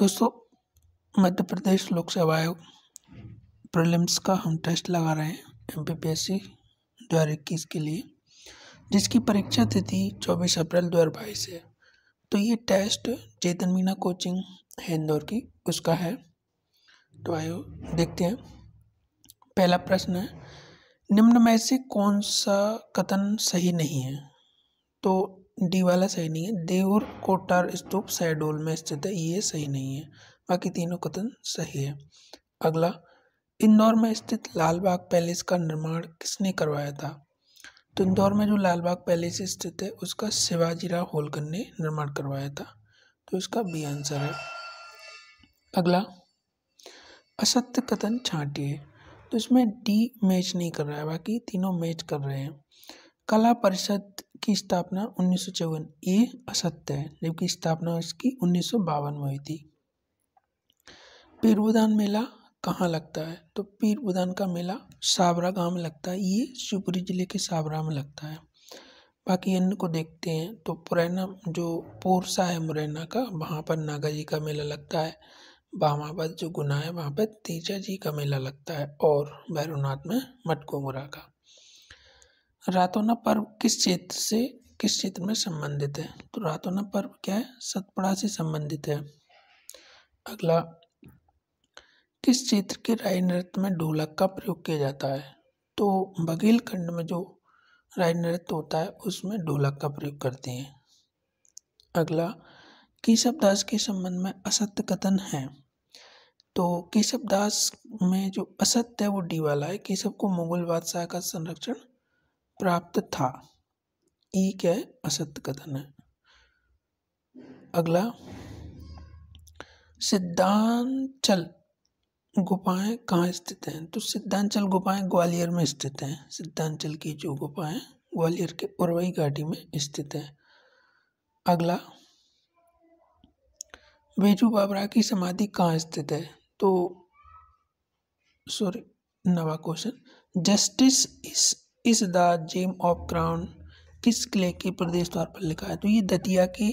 दोस्तों मध्य प्रदेश लोक सेवा आयोग प्रलिम्स का हम टेस्ट लगा रहे हैं M P P S C दो हज़ार इक्कीस के लिए जिसकी परीक्षा तिथि चौबीस अप्रैल दो हज़ार बाईस है तो ये टेस्ट चेतन मीना कोचिंग है इंदौर की उसका है तो आयो देखते हैं पहला प्रश्न है निम्न में से कौन सा कथन सही नहीं है तो डी वाला सही नहीं है देवर कोटार स्तूप सैडोल में स्थित है ये सही नहीं है बाकी तीनों कथन सही है अगला इंदौर में स्थित लाल बाग पैलेस का निर्माण किसने करवाया था तो इंदौर में जो लाल बाग पैलेस स्थित है उसका शिवाजीराव होलकर ने निर्माण करवाया था तो इसका बी आंसर है अगला असत्य कथन छाटिए तो इसमें डी मैच नहीं कर रहा है बाकी तीनों मैच कर रहे हैं कला परिषद की स्थापना उन्नीस सौ चौवन ये असत्य है जबकि स्थापना इसकी उन्नीस सौ बावन में हुई थी पीरबुदान मेला कहाँ लगता है तो पीरबुदान का मेला साबरा गांव में लगता है ये शिवपुरी जिले के साबरा में लगता है बाकी अन्य को देखते हैं तो पुरैना जो पोरसा है मुरैना का वहाँ पर नागा जी का मेला लगता है बामाबाद जो गुना है वहाँ पर तीजा जी का मेला लगता है और भैरवनाथ में मटकोमुरा का रातोना पर्व किस क्षेत्र से किस क्षेत्र में संबंधित है तो रातोना पर्व क्या है सतपड़ा से संबंधित है अगला किस क्षेत्र के राय नृत्य में ढोलक का प्रयोग किया जाता है तो बघेल खंड में जो राय नृत्य होता है उसमें ढोलक का प्रयोग करते हैं अगला केशव दास के संबंध में असत्य कथन है तो केशव दास में जो असत्य है वो डी वाला है केशव को मुगल बादशाह का संरक्षण प्राप्त था ई क्या है असत्य कथन है अगला सिद्धांचल गुफाएं कहाँ स्थित हैं तो सिद्धांचल गुफाएं ग्वालियर में स्थित हैं सिद्धांचल की जो गुफाएं ग्वालियर के उर्वई घाटी में स्थित है अगला बेजू बाबरा की समाधि कहाँ स्थित है तो सॉरी नवा क्वेश्चन जस्टिस इस इस द जेम ऑफ क्राउन किस किले के प्रवेश द्वार पर लिखा है तो ये दतिया के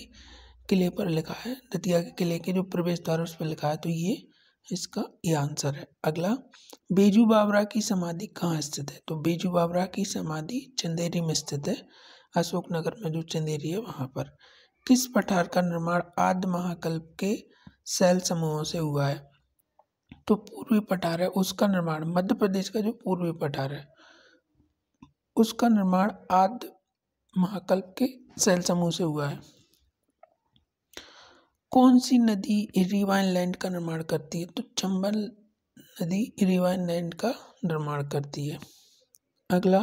किले पर लिखा है दतिया के किले के जो प्रवेश द्वार है उस पर लिखा है तो ये इसका ये आंसर है अगला बेजू बाबरा की समाधि कहाँ स्थित है तो बेजू बाबरा की समाधि चंदेरी में स्थित है अशोकनगर में जो चंदेरी है वहाँ पर किस पठार का निर्माण आदि महाकल्प के सैल समूहों से हुआ है तो पूर्वी पठार है उसका निर्माण मध्य प्रदेश का जो पूर्वी पठार है उसका निर्माण आद्य महाकल्प के सेल समूह से हुआ है कौन सी नदी रिवाइन लैंड का निर्माण करती है तो चंबल नदी रिवाइन लैंड का निर्माण करती है अगला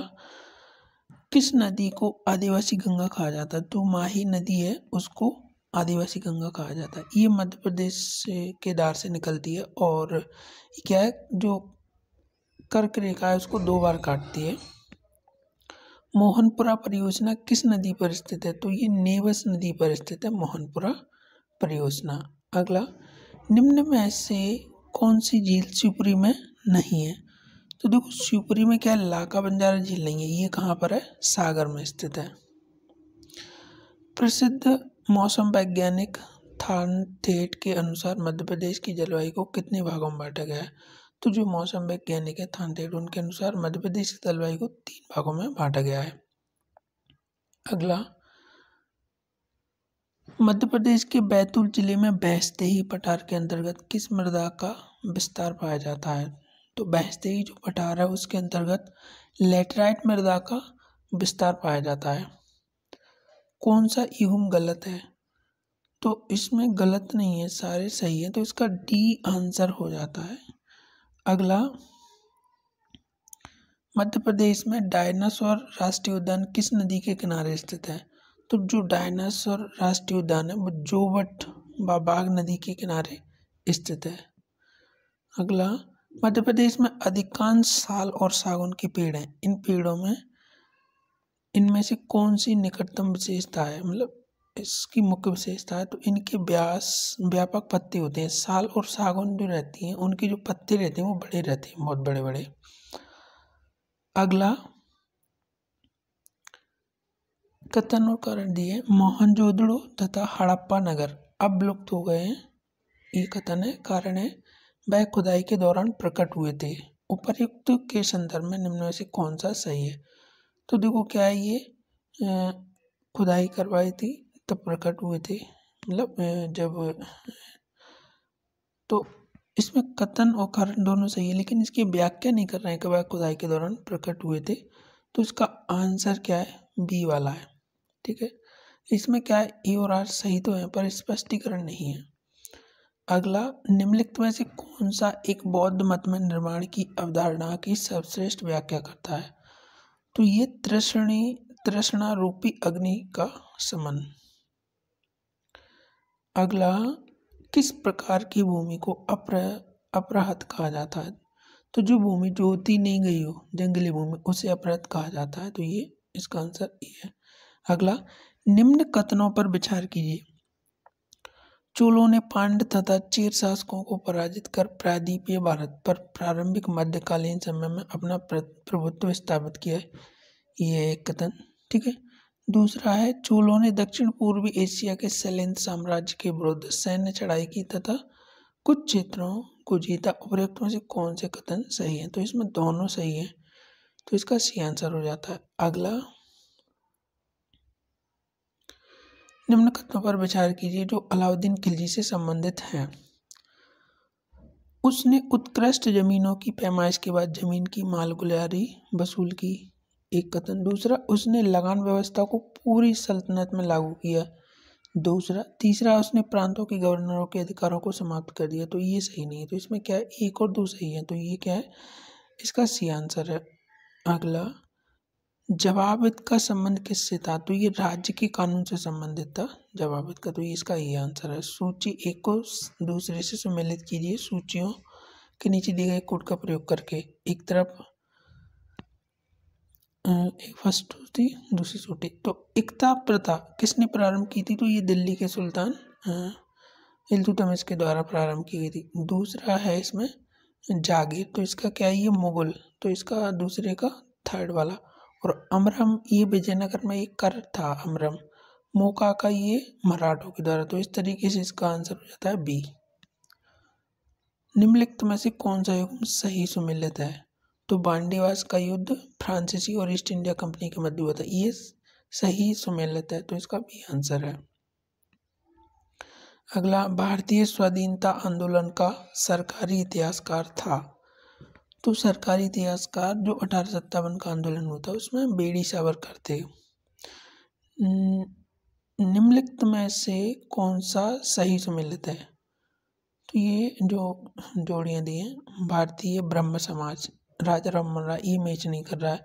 किस नदी को आदिवासी गंगा कहा जाता है तो माही नदी है उसको आदिवासी गंगा कहा जाता है ये मध्य प्रदेश के दार से निकलती है और क्या है जो कर्क रेखा है उसको दो बार काटती है मोहनपुरा परियोजना किस नदी पर स्थित है तो ये नेवस नदी पर स्थित है मोहनपुरा परियोजना अगला निम्न में से कौन सी झील शिवपुरी में नहीं है तो देखो शिवपुरी में क्या लाका बंजारा झील नहीं है ये कहाँ पर है सागर में स्थित है प्रसिद्ध मौसम वैज्ञानिक थान थेट के अनुसार मध्य प्रदेश की जलवायु को कितने भागों में बांटा गया है तो जो मौसम वैज्ञानिक है थानदेड उनके अनुसार मध्य प्रदेश की जलवायु को तीन भागों में बांटा गया है अगला मध्य प्रदेश के बैतूल जिले में ही पठार के अंतर्गत किस मृदा का विस्तार पाया जाता है तो ही जो पठार है उसके अंतर्गत लेटराइट मृदा का विस्तार पाया जाता है कौन सा इहुम गलत है तो इसमें गलत नहीं है सारे सही है तो इसका डी आंसर हो जाता है अगला मध्य प्रदेश में डायनासोर राष्ट्रीय उद्यान किस नदी के किनारे स्थित है तो जो डायनासोर राष्ट्रीय उद्यान है वो जोबट बाबाग नदी के किनारे स्थित है अगला मध्य प्रदेश में अधिकांश साल और सागुन के पेड़ हैं इन पेड़ों में इनमें से कौन सी निकटतम विशेषता है मतलब इसकी मुख्य विशेषता है तो इनके व्यास व्यापक पत्ते होते हैं साल और सागौन जो रहती हैं उनके जो पत्ते रहते हैं वो बड़े रहते हैं बहुत बड़े बड़े अगला कथन और कारण दिए मोहनजोदड़ो तथा हड़प्पा नगर अब लुप्त हो गए हैं ये कथन है कारण है वह खुदाई के दौरान प्रकट हुए थे उपरयुक्त के संदर्भ में निम्न में से कौन सा सही है तो देखो क्या है ये खुदाई करवाई थी तब प्रकट हुए थे मतलब जब तो इसमें कथन और कारण दोनों सही है लेकिन इसकी व्याख्या नहीं कर रहे हैं कि वह खुदाई के दौरान प्रकट हुए थे तो इसका आंसर क्या है बी वाला है ठीक है इसमें क्या है ई और आर सही तो है पर स्पष्टीकरण नहीं है अगला निम्नलिखित में से कौन सा एक बौद्ध मत में निर्माण की अवधारणा की सर्वश्रेष्ठ व्याख्या करता है तो ये तृष्णी तृष्णारूपी अग्नि का समन अगला किस प्रकार की भूमि को अप्र अपराहत कहा जाता है तो जो भूमि जोती नहीं गई हो जंगली भूमि उसे अपराध कहा जाता है तो ये इसका आंसर ये है अगला निम्न कथनों पर विचार कीजिए चोलों ने पांड तथा चीर शासकों को पराजित कर प्रायद्वीपीय भारत पर प्रारंभिक मध्यकालीन समय में अपना प्रभुत्व स्थापित किया है ये एक कथन ठीक है दूसरा है चोलों ने दक्षिण पूर्वी एशिया के सैलेंद साम्राज्य के विरुद्ध सैन्य चढ़ाई की तथा कुछ क्षेत्रों को जीता उपरोक्तों से कौन से कथन सही है तो इसमें दोनों सही हैं तो इसका सी आंसर हो जाता है अगला निम्न कथनों पर विचार कीजिए जो अलाउद्दीन खिलजी से संबंधित हैं उसने उत्कृष्ट जमीनों की पैमाइश के बाद जमीन की मालगुजारी वसूल की एक कथन दूसरा उसने लगान व्यवस्था को पूरी सल्तनत में लागू किया दूसरा तीसरा उसने प्रांतों के गवर्नरों के अधिकारों को समाप्त कर दिया तो ये सही नहीं है तो इसमें क्या है एक और दो सही है तो ये क्या है इसका सी आंसर है अगला जवाब का संबंध किससे था तो ये राज्य के कानून से संबंधित था जवाब का तो ये इसका ये आंसर है सूची एक को दूसरे से सम्मिलित कीजिए सूचियों के नीचे दिए गए कोड का प्रयोग करके एक तरफ एक फर्स्ट थी दूसरी सूटी तो इकता प्रथा किसने प्रारंभ की थी तो ये दिल्ली के सुल्तान इल्तुतमिश के द्वारा प्रारंभ की गई थी दूसरा है इसमें जागीर तो इसका क्या है ये मुगल तो इसका दूसरे का थर्ड वाला और अमरम ये विजयनगर में एक कर था अमरम मोका का ये मराठों के द्वारा तो इस तरीके से इसका आंसर हो जाता है बी निम्नलिखित में से कौन सा युग्म सही सुमिलित है तो बांडेवास का युद्ध फ्रांसीसी और ईस्ट इंडिया कंपनी के मध्य हुआ था ये सही सुमेलित है तो इसका भी आंसर है अगला भारतीय स्वाधीनता आंदोलन का सरकारी इतिहासकार था तो सरकारी इतिहासकार जो अठारह सत्तावन का आंदोलन होता है उसमें बेड़ी सावरकर थे निम्नलिखित में से कौन सा सही सुमेलित है तो ये जो जोड़ियाँ दी हैं भारतीय ब्रह्म समाज राजा राम मर्रा ये मैच नहीं कर रहा है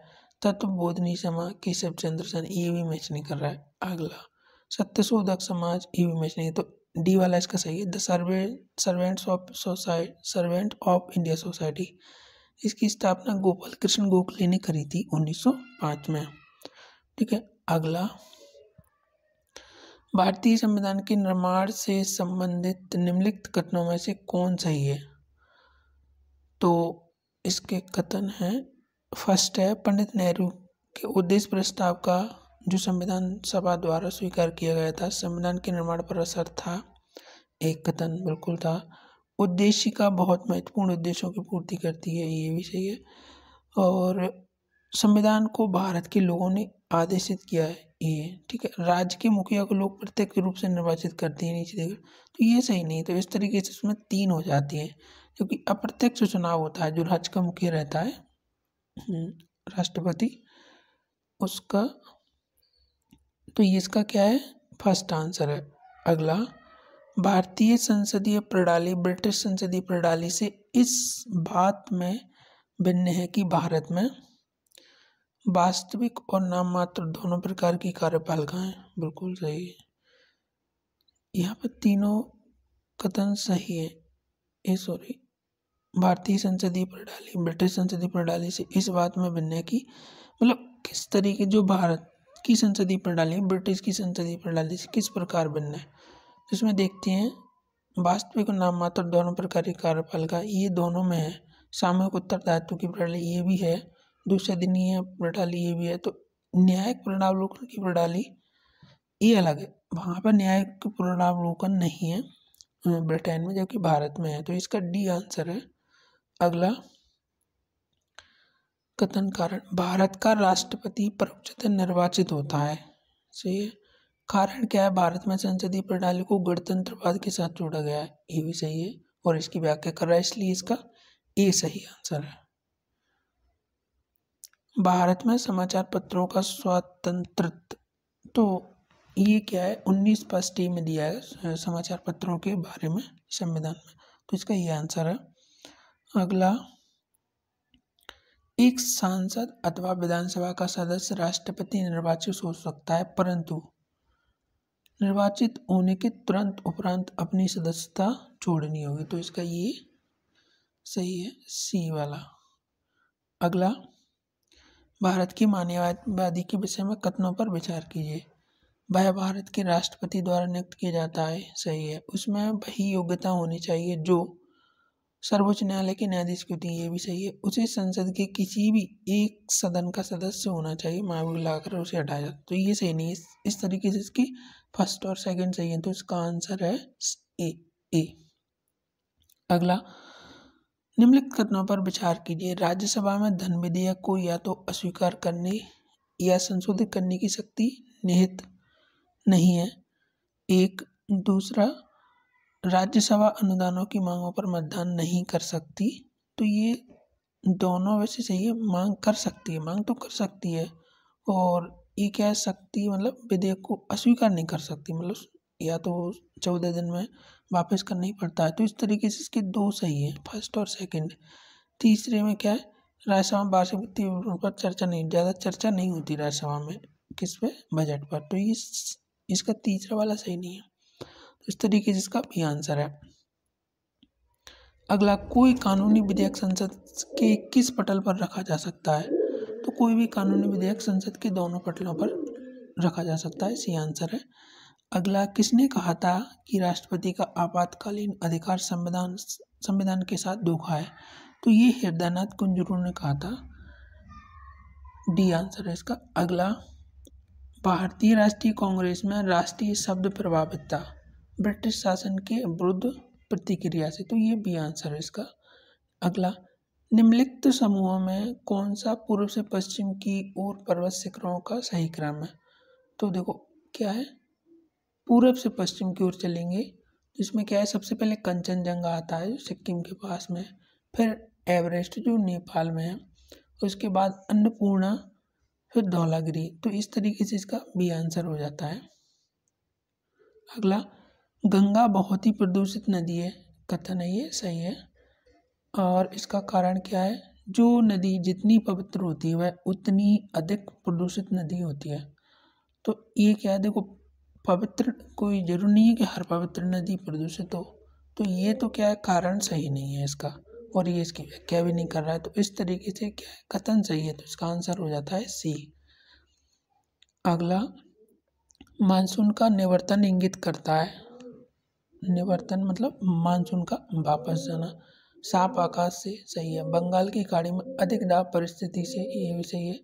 तत्व तो बोधनी समा केशव चंद्र सन ये भी मैच नहीं कर रहा है अगला सत्यशोधक समाज ये भी मैच नहीं तो डी वाला इसका सही है the serve servants of society servant of India society इसकी स्थापना गोपाल कृष्ण गोखले ने करी थी 1905 में ठीक है अगला भारतीय संविधान के निर्माण से संबंधित निम्नलिखित कथनों में से कौन सही है तो इसके कथन हैं फर्स्ट है पंडित नेहरू के उद्देश्य प्रस्ताव का जो संविधान सभा द्वारा स्वीकार किया गया था संविधान के निर्माण पर असर था एक कथन बिल्कुल था उद्देश्य का बहुत महत्वपूर्ण उद्देश्यों की पूर्ति करती है ये भी सही है और संविधान को भारत के लोगों ने आदेशित किया है ये ठीक है राज्य के मुखिया को लोग प्रत्यक्ष रूप से निर्वाचित करते हैं नीचे देखकर तो ये सही नहीं तो इस तरीके से इसमें तीन हो जाती हैं क्योंकि अप्रत्यक्ष चुनाव होता है जो राज्य का मुखिया रहता है हम्म, राष्ट्रपति उसका तो ये इसका क्या है फर्स्ट आंसर है अगला भारतीय संसदीय प्रणाली ब्रिटिश संसदीय प्रणाली से इस बात में भिन्न है कि भारत में वास्तविक और नाममात्र दोनों प्रकार की कार्यपालिका है बिल्कुल सही है यहाँ पर तीनों कथन सही है ए सॉरी भारतीय संसदीय प्रणाली ब्रिटिश संसदीय प्रणाली से इस बात में भिन्न है कि मतलब किस तरीके जो भारत की संसदीय प्रणाली ब्रिटिश की संसदीय प्रणाली से किस प्रकार भिन्न है इसमें देखते हैं वास्तविक और नाम मात्र दोनों प्रकार की कार्यपालिका ये दोनों में है सामूहिक उत्तरदायित्व की प्रणाली ये भी है दुसदनीय प्रणाली ये भी है तो न्यायिक प्रणावलोकन की प्रणाली ये अलग है वहाँ पर न्यायिक प्रणावलोकन नहीं है ब्रिटेन में जबकि भारत में है तो इसका डी आंसर है अगला कथन कारण भारत का राष्ट्रपति सर्वोच्चतः निर्वाचित होता है सही है कारण क्या है भारत में संसदीय प्रणाली को गणतंत्रवाद के साथ जोड़ा गया है ये भी सही है और इसकी व्याख्या कर रहा है इसलिए इसका ए सही आंसर है भारत में समाचार पत्रों का स्वतंत्र तो ये क्या है उन्नीस पास में दिया है समाचार पत्रों के बारे में संविधान में तो इसका ये आंसर है अगला एक सांसद अथवा विधानसभा का सदस्य राष्ट्रपति निर्वाचित हो सकता है परंतु निर्वाचित होने के तुरंत उपरांत अपनी सदस्यता छोड़नी होगी तो इसका ये सही है सी वाला अगला भारत की मान्यवादी के विषय में कथनों पर विचार कीजिए वह भारत के राष्ट्रपति द्वारा नियुक्त किया जाता है सही है उसमें वही योग्यता होनी चाहिए जो सर्वोच्च न्यायालय के न्यायाधीश को दी ये भी सही है उसे संसद के किसी भी एक सदन का सदस्य होना चाहिए महाभियोग लाकर उसे हटाया जाता तो ये सही नहीं है इस तरीके से इसकी फर्स्ट और सेकंड सही है तो इसका आंसर है ए ए अगला निम्नलिखित कथनों पर विचार कीजिए राज्यसभा में धन विधेयक को या तो अस्वीकार करने या संशोधित करने की शक्ति निहित नहीं है एक दूसरा राज्यसभा अनुदानों की मांगों पर मतदान नहीं कर सकती तो ये दोनों वैसे सही है मांग कर सकती है मांग तो कर सकती है और ये कह सकती मतलब विधेयक को अस्वीकार नहीं कर सकती मतलब या तो चौदह दिन में वापस करना ही पड़ता है तो इस तरीके से इसके दो सही है फर्स्ट और सेकंड तीसरे में क्या है राज्यसभा में वार्षिक वित्तीय विवरण पर चर्चा नहीं ज़्यादा चर्चा नहीं होती राज्यसभा में किस पे बजट पर तो ये इसका तीसरा वाला सही नहीं है इस तरीके से इसका भी आंसर है अगला कोई कानूनी विधेयक संसद के किस पटल पर रखा जा सकता है तो कोई भी कानूनी विधेयक संसद के दोनों पटलों पर रखा जा सकता है सी आंसर है अगला किसने कहा था कि राष्ट्रपति का आपातकालीन अधिकार संविधान संविधान के साथ धोखा है तो ये हृदयनाथ कुंजरू ने कहा था डी आंसर है इसका अगला भारतीय राष्ट्रीय कांग्रेस में राष्ट्रीय शब्द प्रभावित था ब्रिटिश शासन के विरुद्ध प्रतिक्रिया से तो ये भी आंसर है इसका अगला निम्नलिखित समूहों में कौन सा पूर्व से पश्चिम की ओर पर्वत शिखरों का सही क्रम है तो देखो क्या है पूर्व से पश्चिम की ओर चलेंगे जिसमें क्या है सबसे पहले कंचनजंगा आता है जो सिक्किम के पास में फिर एवरेस्ट जो नेपाल में है उसके बाद अन्नपूर्णा फिर धौलागिरी तो इस तरीके से इसका बी आंसर हो जाता है अगला गंगा बहुत ही प्रदूषित नदी है कथन है ये सही है और इसका कारण क्या है जो नदी जितनी पवित्र होती है वह उतनी अधिक प्रदूषित नदी होती है तो ये क्या है देखो पवित्र कोई जरूरी नहीं है कि हर पवित्र नदी प्रदूषित हो तो ये तो क्या है कारण सही नहीं है इसका और ये इसकी व्याख्या भी नहीं कर रहा है तो इस तरीके से क्या है कथन सही है तो इसका आंसर हो जाता है सी अगला मानसून का निवर्तन इंगित करता है निवर्तन मतलब मानसून का वापस जाना साफ आकाश से सही है बंगाल की खाड़ी में अधिक दाब परिस्थिति से ये भी सही है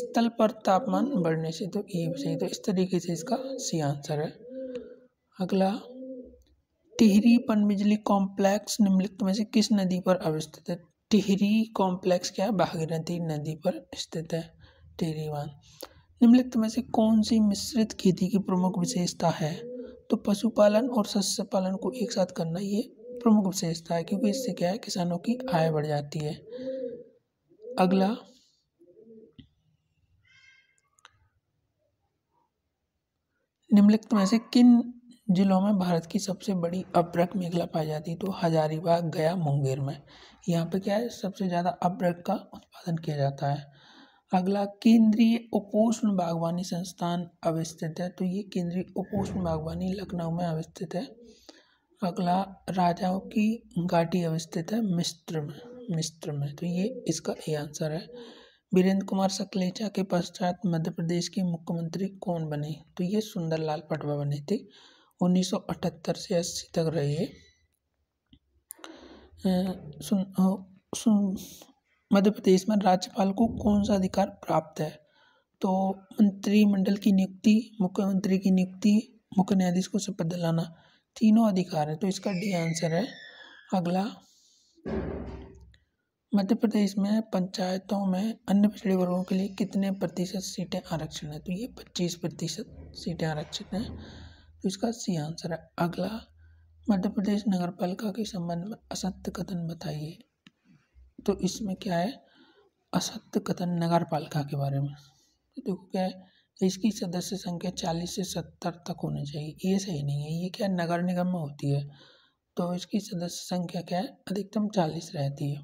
स्थल पर तापमान बढ़ने से तो ये भी सही तो इस तरीके से इसका सी आंसर है अगला टिहरी पनबिजली कॉम्प्लेक्स निम्नलिखित में से किस नदी पर अवस्थित है टिहरी कॉम्प्लेक्स क्या है भागीरथी नदी पर स्थित है टिहरी वन निम्नलिखित में से कौन सी मिश्रित खेती की प्रमुख विशेषता है तो पशुपालन और सस्य पालन को एक साथ करना ये प्रमुख विशेषता है क्योंकि इससे क्या है किसानों की आय बढ़ जाती है अगला निम्नलिखित में से किन जिलों में भारत की सबसे बड़ी अब्रक मेघला पाई जाती है तो हजारीबाग गया मुंगेर में यहाँ पे क्या है सबसे ज़्यादा अभ्रक का उत्पादन किया जाता है अगला केंद्रीय उपोष्ण बागवानी संस्थान अवस्थित है तो ये केंद्रीय उपोष्ण बागवानी लखनऊ में अवस्थित है अगला राजाओं की घाटी अवस्थित है मिस्त्र में मिस्त्र में तो ये इसका ए आंसर है वीरेंद्र कुमार सकलेचा के पश्चात मध्य प्रदेश के मुख्यमंत्री कौन बने तो ये सुंदरलाल पटवा बने थे 1978 से 80 तक रहे सुन, सुन मध्य प्रदेश में राज्यपाल को कौन सा अधिकार प्राप्त है तो मंत्रिमंडल की नियुक्ति मुख्यमंत्री की नियुक्ति मुख्य न्यायाधीश को शपथ दिलाना तीनों अधिकार है तो इसका डी आंसर है अगला मध्य प्रदेश में पंचायतों में अन्य पिछड़े वर्गों के लिए कितने प्रतिशत सीटें आरक्षण है तो ये पच्चीस प्रतिशत सीटें आरक्षित हैं तो इसका सी आंसर है अगला मध्य प्रदेश नगर पालिका के संबंध में असत्य कथन बताइए तो इसमें क्या है असत्य कथन नगर पालिका के बारे में तो देखो क्या है इसकी सदस्य संख्या चालीस से सत्तर तक होनी चाहिए ये सही नहीं है ये क्या नगर निगम में होती है तो इसकी सदस्य संख्या क्या है अधिकतम चालीस रहती है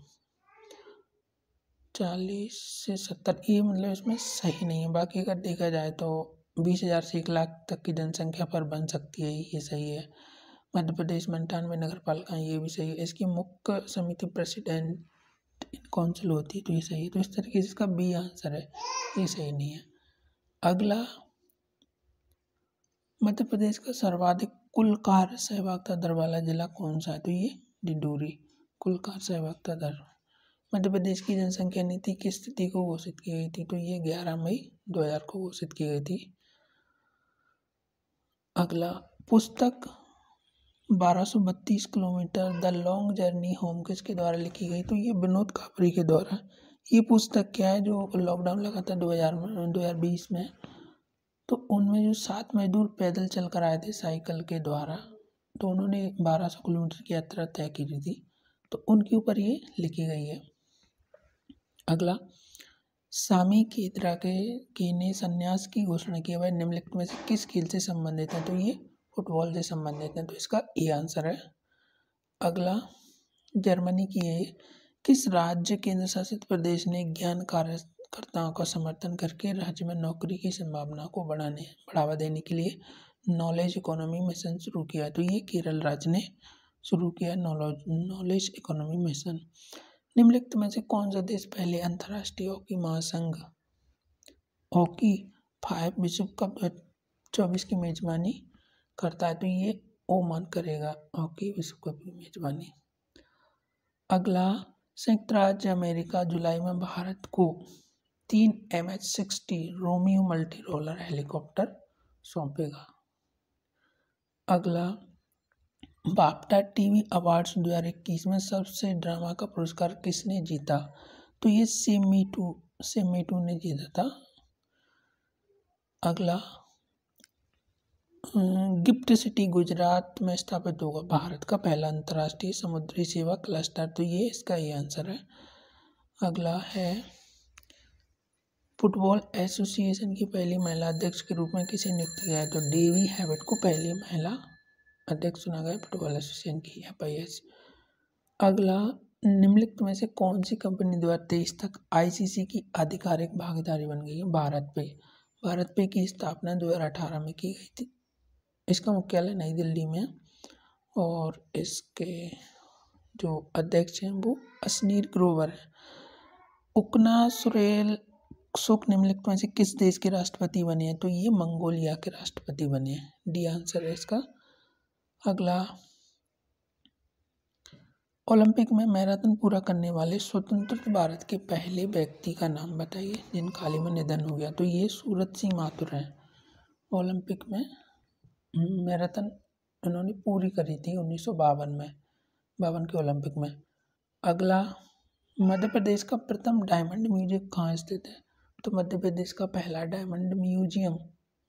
चालीस से सत्तर ये मतलब इसमें सही नहीं है बाकी अगर देखा जाए तो बीस हज़ार से एक लाख तक की जनसंख्या पर बन सकती है ये सही है मध्य प्रदेश में अंठानवे नगर पालिका ये भी सही है इसकी मुख्य समिति प्रेसिडेंट काउंसिल होती तो ये सही है तो इस तरीके से इसका बी आंसर है ये सही नहीं है अगला मध्य प्रदेश का सर्वाधिक कुल कार सहभागिता दर वाला जिला कौन सा है तो ये डिडूरी कुल कार सहभागिता दर मध्य प्रदेश की जनसंख्या नीति किस स्थिति को घोषित की गई थी तो ये 11 मई 2000 को घोषित की गई थी अगला पुस्तक बारह सौ बत्तीस kilometre the long journey home किसके द्वारा लिखी गई तो ये विनोद कापरी के द्वारा ये पुस्तक क्या है जो लॉकडाउन लगा था दो हज़ार दो हज़ार बीस में तो उनमें जो सात मजदूर पैदल चल कर आए थे साइकिल के द्वारा तो उन्होंने बारह सौ किलोमीटर की यात्रा तय की थी तो उनके ऊपर ये लिखी गई है अगला सामी केतरा के के ने संन्यास की घोषणा किया वह निम्नलिखित में से किस खेल से संबंधित है तो ये फुटबॉल से संबंधित हैं तो इसका ए आंसर है अगला जर्मनी की है किस राज्य केंद्र शासित प्रदेश ने ज्ञान कार्यकर्ताओं का समर्थन करके राज्य में नौकरी की संभावना को बढ़ाने बढ़ावा देने के लिए नॉलेज इकोनॉमी मिशन शुरू किया तो ये केरल राज्य ने शुरू किया नॉलेज नॉलेज इकोनॉमी मिशन निम्नलिखित में से कौन सा देश पहले अंतर्राष्ट्रीय हॉकी महासंघ हॉकी फाइव विश्व कप चौबीस की मेजबानी करता है तो ये ओ मन करेगा हॉकी विश्व कप की मेजबानी अगला संयुक्त राज्य अमेरिका जुलाई में भारत को तीन M H sixty Romeo multi roller helicopter सौंपेगा अगला बापटा टीवी अवार्ड्स इक्कीस में सबसे ड्रामा का पुरस्कार किसने जीता तो ये सेमी टू सेमी टू ने जीता था अगला गिफ्ट सिटी गुजरात में स्थापित होगा भारत का पहला अंतर्राष्ट्रीय समुद्री सेवा क्लस्टर तो ये इसका ये आंसर है अगला है फुटबॉल एसोसिएशन की पहली महिला अध्यक्ष के रूप में किसे नियुक्त किया है तो डेवी हैबिट को पहली महिला अध्यक्ष चुना गया फुटबॉल एसोसिएशन की एफ आई एस अगला निम्नलिखित में से कौन सी कंपनी दो हज़ार तेईस तक आईसीसी की आधिकारिक भागीदारी बन गई है भारत पे भारत पे की स्थापना 2018 में की गई थी इसका मुख्यालय नई दिल्ली में और इसके जो अध्यक्ष हैं वो असनीर ग्रोवर हैं उकना सुरेल सुख निम्नलिखित में से किस देश के राष्ट्रपति बने हैं तो ये मंगोलिया के राष्ट्रपति बने हैं डी आंसर है इसका अगला ओलंपिक में मैराथन पूरा करने वाले स्वतंत्र भारत के पहले व्यक्ति का नाम बताइए जिनका हाल ही में निधन हो गया तो ये सूरत सिंह माथुर हैं ओलंपिक में मैराथन इन्होंने पूरी करी थी उन्नीस में बावन के ओलंपिक में अगला मध्य प्रदेश का प्रथम डायमंड म्यूजियम कहाँ स्थित है तो मध्य प्रदेश का पहला डायमंड म्यूजियम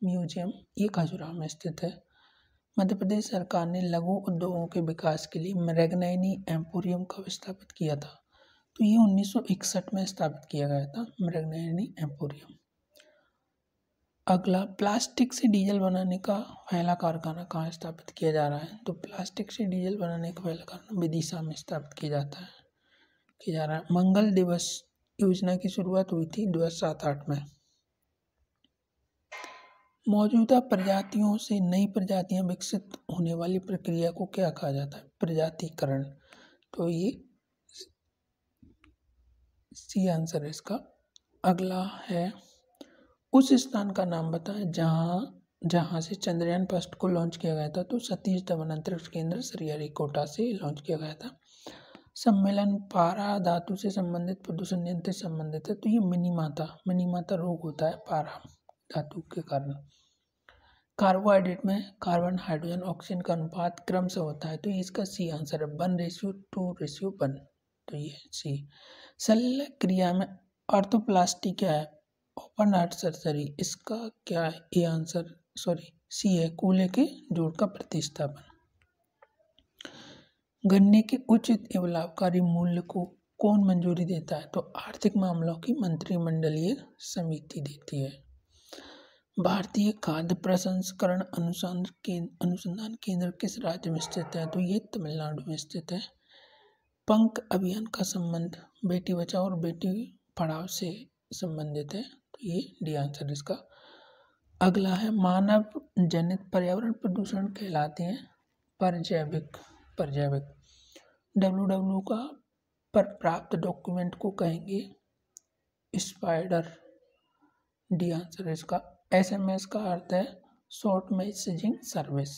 म्यूजियम ये खजुराह में स्थित है मध्य प्रदेश सरकार ने लघु उद्योगों के विकास के लिए मैगनाइनी एम्पोरियम कब स्थापित किया था तो ये 1961 में स्थापित किया गया था मैगनाइनी एम्पोरियम अगला प्लास्टिक से डीजल बनाने का पहला कारखाना कहाँ स्थापित किया जा रहा है तो प्लास्टिक से डीजल बनाने का पहला कारखाना विदिशा में स्थापित किया जाता है किया जा रहा है मंगल दिवस योजना की शुरुआत हुई थी दो सात आठ में मौजूदा प्रजातियों से नई प्रजातियां विकसित होने वाली प्रक्रिया को क्या कहा जाता है प्रजातिकरण तो ये सी आंसर है इसका अगला है उस स्थान का नाम बताएं जहाँ जहाँ से चंद्रयान फर्स्ट को लॉन्च किया गया था तो सतीश धवन अंतरिक्ष केंद्र श्रीहरिकोटा से लॉन्च किया गया था सम्मेलन पारा धातु से संबंधित प्रदूषण नियंत्रण से संबंधित है तो ये मिनीमाता मिनीमाता रोग होता है पारा धातु के कारण कार्बोहाइड्रेट में कार्बन हाइड्रोजन ऑक्सीजन का अनुपात क्रम से होता है तो इसका सी आंसर है one ratio two ratio one तो ये सी शल्य क्रिया में अर्थोप्लास्टी क्या है ओपन हार्ट सर्जरी इसका क्या है ए आंसर सॉरी सी है कूल्हे के जोड़ का प्रतिस्थापन गन्ने के उचित एवं लाभकारी मूल्य को कौन मंजूरी देता है तो आर्थिक मामलों की मंत्रिमंडलीय समिति देती है भारतीय खाद्य प्रसंस्करण अनुसंधान केंद्र अनुसंधान केंद्र किस राज्य में स्थित है तो ये तमिलनाडु में स्थित है पंख अभियान का संबंध बेटी बचाओ और बेटी पढ़ाओ से संबंधित है ये डी आंसर इसका अगला है मानव जनित पर्यावरण प्रदूषण कहलाते हैं परजैविक परजैविक डब्ल्यू डब्ल्यू का पर प्राप्त डॉक्यूमेंट को कहेंगे स्पाइडर डी आंसर इसका एस एम एस का अर्थ है शॉर्ट मैसेजिंग सर्विस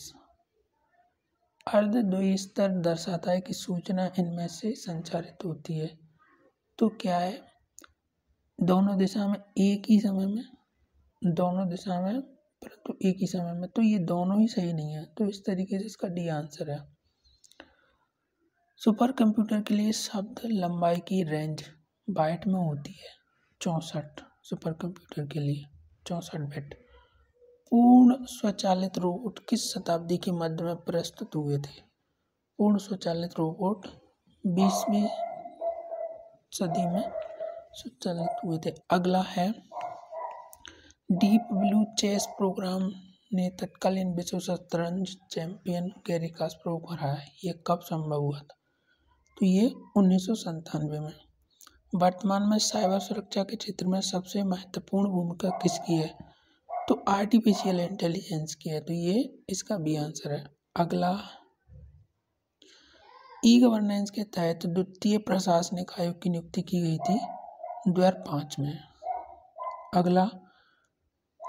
अर्ध दो स्तर दर्शाता है कि सूचना इनमें से संचारित होती है तो क्या है दोनों दिशा में एक ही समय में दोनों दिशा में परंतु एक ही समय में तो ये दोनों ही सही नहीं है तो इस तरीके से इसका डी आंसर है सुपर कंप्यूटर के लिए शब्द लंबाई की रेंज बाइट में होती है चौंसठ सुपर कंप्यूटर के लिए चौंसठ बिट पूर्ण स्वचालित रोबोट किस शताब्दी के मध्य में प्रस्तुत हुए थे पूर्ण स्वचालित रोबोट बीसवीं सदी में संचालित थे अगला है डीप ब्लू चेस प्रोग्राम ने तत्कालीन विश्व शतरंज चैंपियन गैरी कास्परोव को हराया ये कब संभव हुआ था तो ये उन्नीस में वर्तमान में साइबर सुरक्षा के क्षेत्र में सबसे महत्वपूर्ण भूमिका किसकी है तो आर्टिफिशियल इंटेलिजेंस की है तो ये इसका भी आंसर है अगला ई गवर्नेंस के तहत द्वितीय प्रशासनिक आयोग की नियुक्ति की गई थी दो हज़ार पाँच में अगला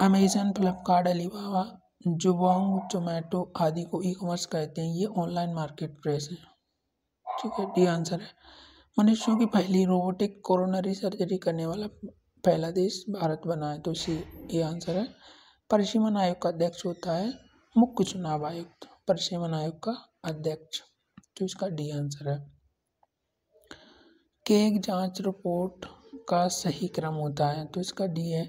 Amazon Flipkart Alibaba Jabong Zomato आदि को ई कॉमर्स कहते हैं ये ऑनलाइन मार्केट प्लेस है ठीक है डी आंसर है मनुष्यों की पहली रोबोटिक कोरोनरी सर्जरी करने वाला पहला देश भारत बना है तो इसी ये आंसर है परिसीमन आयोग का अध्यक्ष होता है मुख्य चुनाव आयुक्त परिसीमन आयोग का अध्यक्ष तो इसका डी आंसर है केक जांच रिपोर्ट का सही क्रम होता है तो इसका डी है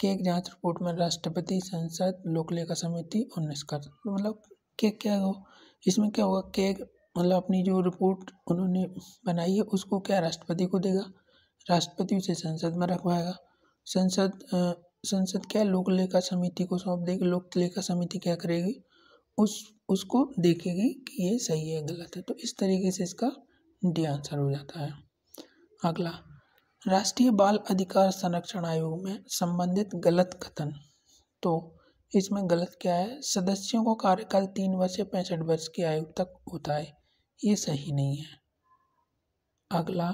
केक जांच रिपोर्ट में राष्ट्रपति संसद लोकलेखा समिति और निष्कर्ष तो मतलब केक क्या हो इसमें क्या होगा केक मतलब अपनी जो रिपोर्ट उन्होंने बनाई है उसको क्या राष्ट्रपति को देगा राष्ट्रपति उसे संसद में रखवाएगा संसद संसद क्या लोकलेखा समिति को सौंप देगी लोकलेखा समिति क्या करेगी उस उसको देखेगी कि ये सही है गलत है तो इस तरीके से इसका डी आंसर हो जाता है अगला राष्ट्रीय बाल अधिकार संरक्षण आयोग में संबंधित गलत कथन तो इसमें गलत क्या है सदस्यों को कार्यकाल तीन वर्ष से पैंसठ वर्ष की आयु तक होता है ये सही नहीं है अगला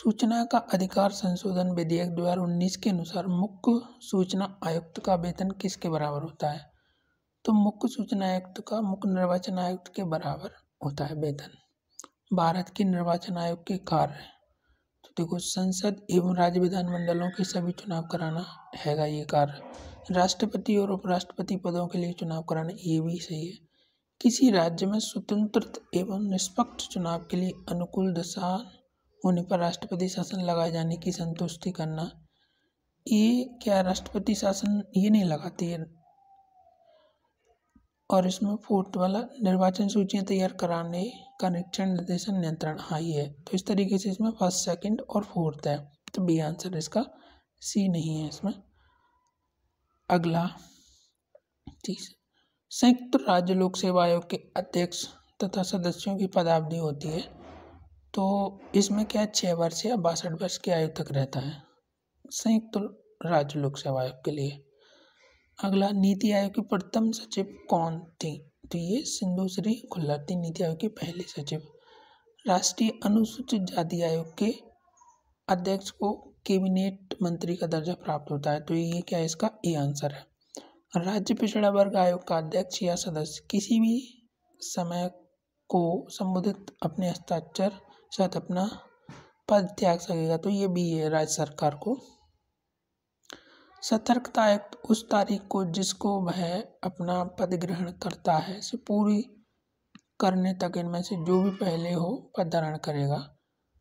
सूचना का अधिकार संशोधन विधेयक उन्नीस के अनुसार मुख्य सूचना आयुक्त का वेतन किसके बराबर होता है तो मुख्य सूचना आयुक्त का मुख्य निर्वाचन आयुक्त के बराबर होता है वेतन भारत के निर्वाचन आयोग के कार्य तो देखो संसद एवं राज्य विधानमंडलों के सभी चुनाव कराना हैगा ये कार्य राष्ट्रपति और उपराष्ट्रपति पदों के लिए चुनाव कराना ये भी सही है किसी राज्य में स्वतंत्र एवं निष्पक्ष चुनाव के लिए अनुकूल दशा होने पर राष्ट्रपति शासन लगाए जाने की संतुष्टि करना ये क्या राष्ट्रपति शासन ये नहीं लगाती है और इसमें फोर्थ वाला निर्वाचन सूचियाँ तैयार कराने कनेक्शन निर्देशन नियंत्रण हाई है तो इस तरीके से इसमें फर्स्ट सेकंड और फोर्थ है तो बी आंसर इसका सी नहीं है इसमें अगला चीज संयुक्त राज्य लोक सेवा आयोग के अध्यक्ष तथा सदस्यों की पदावधि होती है तो इसमें क्या छः वर्ष या बासठ वर्ष की आयु तक रहता है संयुक्त राज्य लोक सेवा आयोग के लिए अगला नीति आयोग की प्रथम सचिव कौन थी तो ये सिंधु श्री गुलाटी नीति आयोग के पहले सचिव राष्ट्रीय अनुसूचित जाति आयोग के अध्यक्ष को कैबिनेट मंत्री का दर्जा प्राप्त होता है तो ये क्या है इसका ए आंसर है राज्य पिछड़ा वर्ग आयोग का अध्यक्ष या सदस्य किसी भी समय को संबोधित अपने हस्ताक्षर साथ अपना पद त्याग सकेगा तो ये भी है राज्य सरकार को सतर्कता युक्त उस तारीख को जिसको वह अपना पद ग्रहण करता है से पूरी करने तक इनमें से जो भी पहले हो पद धारण करेगा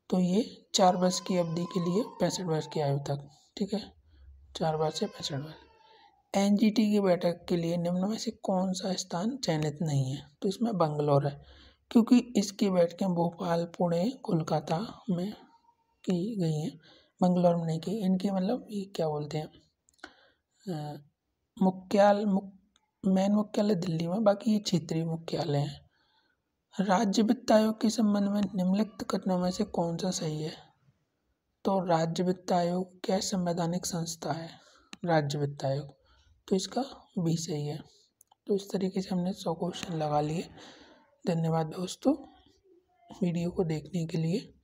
तो ये चार वर्ष की अवधि के लिए पैंसठ वर्ष की आयु तक ठीक है चार वर्ष से पैंसठ वर्ष एन की बैठक के लिए निम्न में से कौन सा स्थान चयनित नहीं है तो इसमें बंगलोर है क्योंकि इसकी बैठकें भोपाल पुणे कोलकाता में की गई हैं बंगलोर में नहीं की इनके मतलब ये क्या बोलते हैं मुख्यालय मुख मेन मुख्यालय दिल्ली में बाकी ये क्षेत्रीय मुख्यालय हैं राज्य वित्त आयोग के संबंध में निम्नलिखित कथनों में से कौन सा सही है तो राज्य वित्त आयोग क्या संवैधानिक संस्था है राज्य वित्त आयोग तो इसका भी सही है तो इस तरीके से हमने सौ क्वेश्चन लगा लिए धन्यवाद दोस्तों वीडियो को देखने के लिए